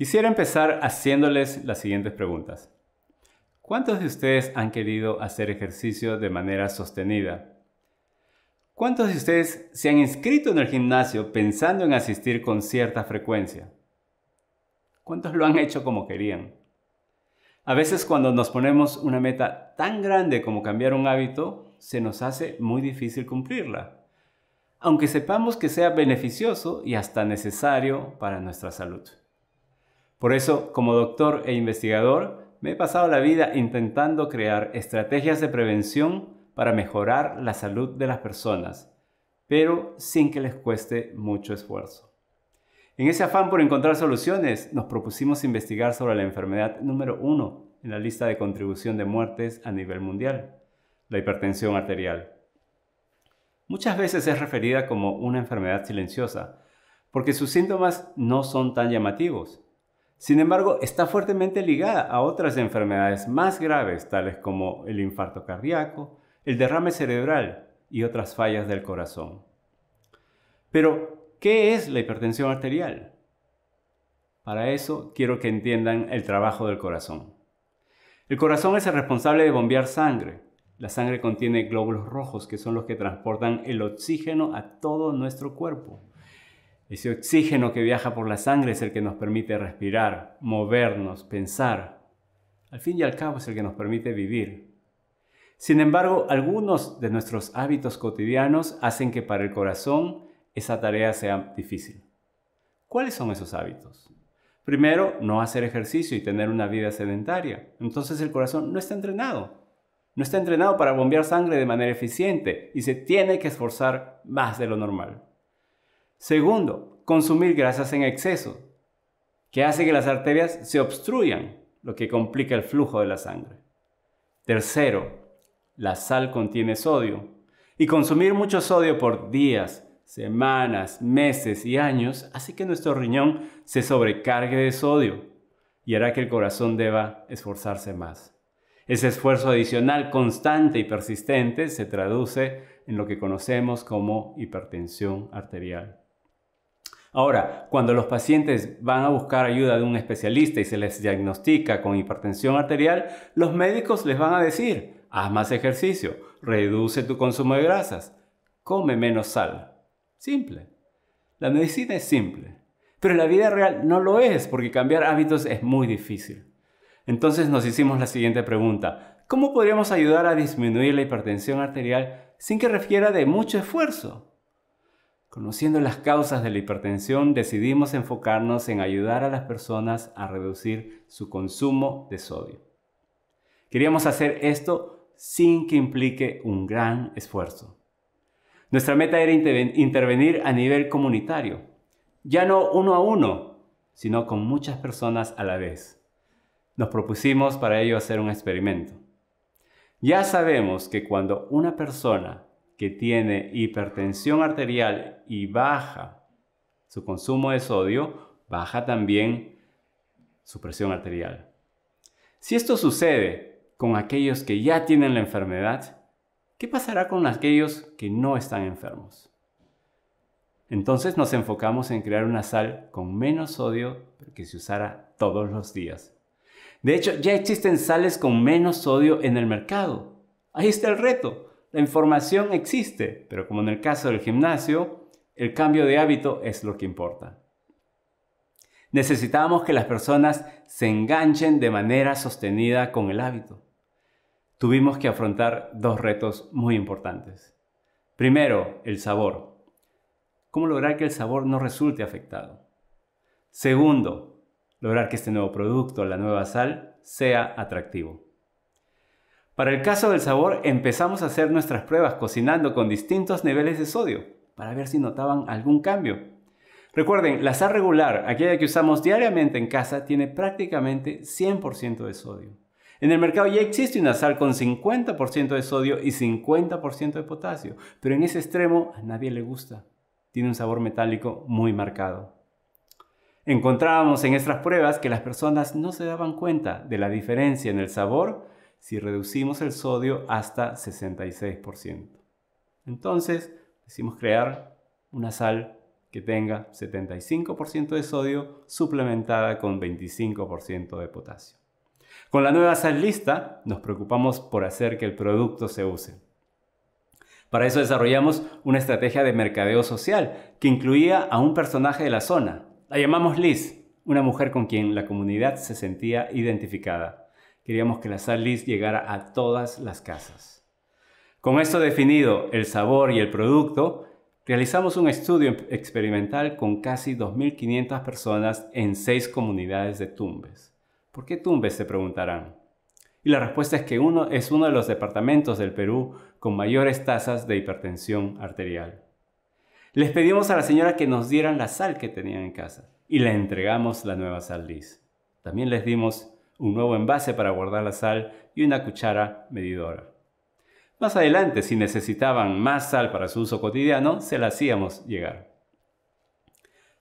Quisiera empezar haciéndoles las siguientes preguntas. ¿Cuántos de ustedes han querido hacer ejercicio de manera sostenida? ¿Cuántos de ustedes se han inscrito en el gimnasio pensando en asistir con cierta frecuencia? ¿Cuántos lo han hecho como querían? A veces cuando nos ponemos una meta tan grande como cambiar un hábito, se nos hace muy difícil cumplirla, aunque sepamos que sea beneficioso y hasta necesario para nuestra salud. Por eso, como doctor e investigador, me he pasado la vida intentando crear estrategias de prevención para mejorar la salud de las personas, pero sin que les cueste mucho esfuerzo. En ese afán por encontrar soluciones, nos propusimos investigar sobre la enfermedad número uno en la lista de contribución de muertes a nivel mundial, la hipertensión arterial. Muchas veces es referida como una enfermedad silenciosa, porque sus síntomas no son tan llamativos, sin embargo, está fuertemente ligada a otras enfermedades más graves, tales como el infarto cardíaco, el derrame cerebral y otras fallas del corazón. Pero, ¿qué es la hipertensión arterial? Para eso quiero que entiendan el trabajo del corazón. El corazón es el responsable de bombear sangre. La sangre contiene glóbulos rojos, que son los que transportan el oxígeno a todo nuestro cuerpo. Ese oxígeno que viaja por la sangre es el que nos permite respirar, movernos, pensar. Al fin y al cabo es el que nos permite vivir. Sin embargo, algunos de nuestros hábitos cotidianos hacen que para el corazón esa tarea sea difícil. ¿Cuáles son esos hábitos? Primero, no hacer ejercicio y tener una vida sedentaria. Entonces el corazón no está entrenado. No está entrenado para bombear sangre de manera eficiente y se tiene que esforzar más de lo normal. Segundo, consumir grasas en exceso, que hace que las arterias se obstruyan, lo que complica el flujo de la sangre. Tercero, la sal contiene sodio, y consumir mucho sodio por días, semanas, meses y años hace que nuestro riñón se sobrecargue de sodio y hará que el corazón deba esforzarse más. Ese esfuerzo adicional constante y persistente se traduce en lo que conocemos como hipertensión arterial. Ahora, cuando los pacientes van a buscar ayuda de un especialista y se les diagnostica con hipertensión arterial, los médicos les van a decir, haz más ejercicio, reduce tu consumo de grasas, come menos sal. Simple. La medicina es simple, pero la vida real no lo es porque cambiar hábitos es muy difícil. Entonces nos hicimos la siguiente pregunta, ¿cómo podríamos ayudar a disminuir la hipertensión arterial sin que refiera de mucho esfuerzo? Conociendo las causas de la hipertensión, decidimos enfocarnos en ayudar a las personas a reducir su consumo de sodio. Queríamos hacer esto sin que implique un gran esfuerzo. Nuestra meta era intervenir a nivel comunitario, ya no uno a uno, sino con muchas personas a la vez. Nos propusimos para ello hacer un experimento. Ya sabemos que cuando una persona que tiene hipertensión arterial y baja su consumo de sodio, baja también su presión arterial. Si esto sucede con aquellos que ya tienen la enfermedad, ¿qué pasará con aquellos que no están enfermos? Entonces nos enfocamos en crear una sal con menos sodio que se usara todos los días. De hecho, ya existen sales con menos sodio en el mercado. Ahí está el reto. La información existe, pero como en el caso del gimnasio, el cambio de hábito es lo que importa. Necesitamos que las personas se enganchen de manera sostenida con el hábito. Tuvimos que afrontar dos retos muy importantes. Primero, el sabor. ¿Cómo lograr que el sabor no resulte afectado? Segundo, lograr que este nuevo producto, la nueva sal, sea atractivo. Para el caso del sabor, empezamos a hacer nuestras pruebas cocinando con distintos niveles de sodio para ver si notaban algún cambio. Recuerden, la sal regular, aquella que usamos diariamente en casa, tiene prácticamente 100% de sodio. En el mercado ya existe una sal con 50% de sodio y 50% de potasio, pero en ese extremo a nadie le gusta. Tiene un sabor metálico muy marcado. Encontrábamos en estas pruebas que las personas no se daban cuenta de la diferencia en el sabor si reducimos el sodio hasta 66%. Entonces, decimos crear una sal que tenga 75% de sodio suplementada con 25% de potasio. Con la nueva sal lista nos preocupamos por hacer que el producto se use. Para eso desarrollamos una estrategia de mercadeo social que incluía a un personaje de la zona. La llamamos Liz, una mujer con quien la comunidad se sentía identificada. Queríamos que la sal lis llegara a todas las casas. Con esto definido, el sabor y el producto, realizamos un estudio experimental con casi 2.500 personas en seis comunidades de Tumbes. ¿Por qué Tumbes? se preguntarán. Y la respuesta es que uno es uno de los departamentos del Perú con mayores tasas de hipertensión arterial. Les pedimos a la señora que nos dieran la sal que tenían en casa y le entregamos la nueva sal lis. También les dimos un nuevo envase para guardar la sal y una cuchara medidora. Más adelante, si necesitaban más sal para su uso cotidiano, se la hacíamos llegar.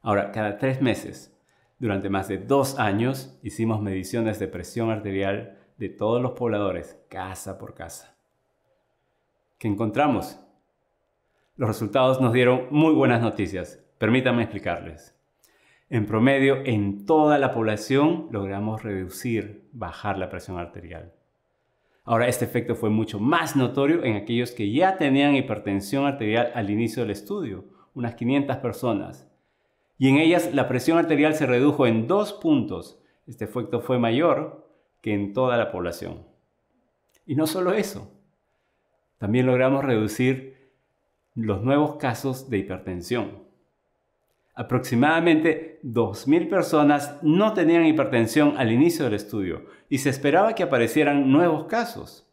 Ahora, cada tres meses, durante más de dos años, hicimos mediciones de presión arterial de todos los pobladores, casa por casa. ¿Qué encontramos? Los resultados nos dieron muy buenas noticias. Permítanme explicarles. En promedio, en toda la población logramos reducir, bajar la presión arterial. Ahora, este efecto fue mucho más notorio en aquellos que ya tenían hipertensión arterial al inicio del estudio, unas 500 personas. Y en ellas la presión arterial se redujo en dos puntos. Este efecto fue mayor que en toda la población. Y no solo eso, también logramos reducir los nuevos casos de hipertensión. Aproximadamente 2.000 personas no tenían hipertensión al inicio del estudio y se esperaba que aparecieran nuevos casos.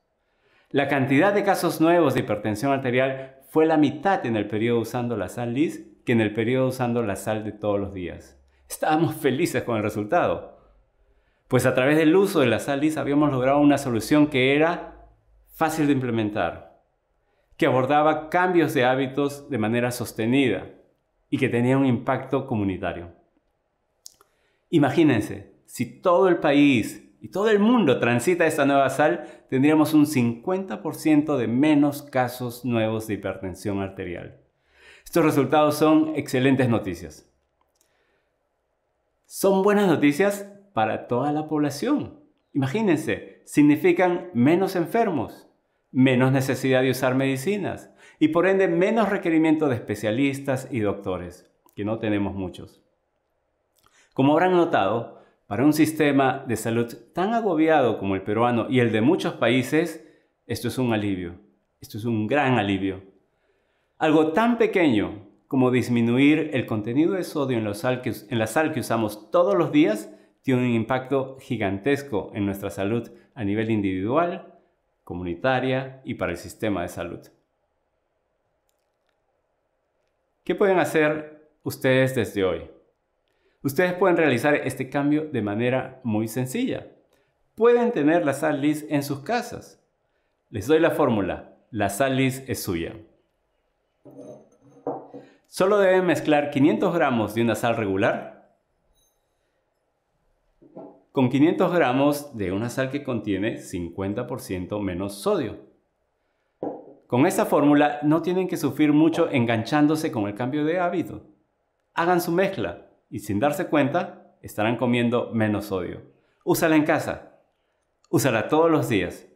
La cantidad de casos nuevos de hipertensión arterial fue la mitad en el periodo usando la sal lis que en el periodo usando la sal de todos los días. Estábamos felices con el resultado, pues a través del uso de la sal lis habíamos logrado una solución que era fácil de implementar, que abordaba cambios de hábitos de manera sostenida y que tenía un impacto comunitario. Imagínense, si todo el país y todo el mundo transita esta nueva sal, tendríamos un 50% de menos casos nuevos de hipertensión arterial. Estos resultados son excelentes noticias. Son buenas noticias para toda la población. Imagínense, significan menos enfermos, menos necesidad de usar medicinas, y por ende menos requerimiento de especialistas y doctores, que no tenemos muchos. Como habrán notado, para un sistema de salud tan agobiado como el peruano y el de muchos países, esto es un alivio, esto es un gran alivio. Algo tan pequeño como disminuir el contenido de sodio en, la sal que, en la sal que usamos todos los días tiene un impacto gigantesco en nuestra salud a nivel individual, comunitaria y para el sistema de salud. ¿Qué pueden hacer ustedes desde hoy? Ustedes pueden realizar este cambio de manera muy sencilla. Pueden tener la sal lis en sus casas. Les doy la fórmula. La sal lis es suya. Solo deben mezclar 500 gramos de una sal regular con 500 gramos de una sal que contiene 50% menos sodio. Con esta fórmula no tienen que sufrir mucho enganchándose con el cambio de hábito. Hagan su mezcla y sin darse cuenta estarán comiendo menos sodio. Úsala en casa. Úsala todos los días.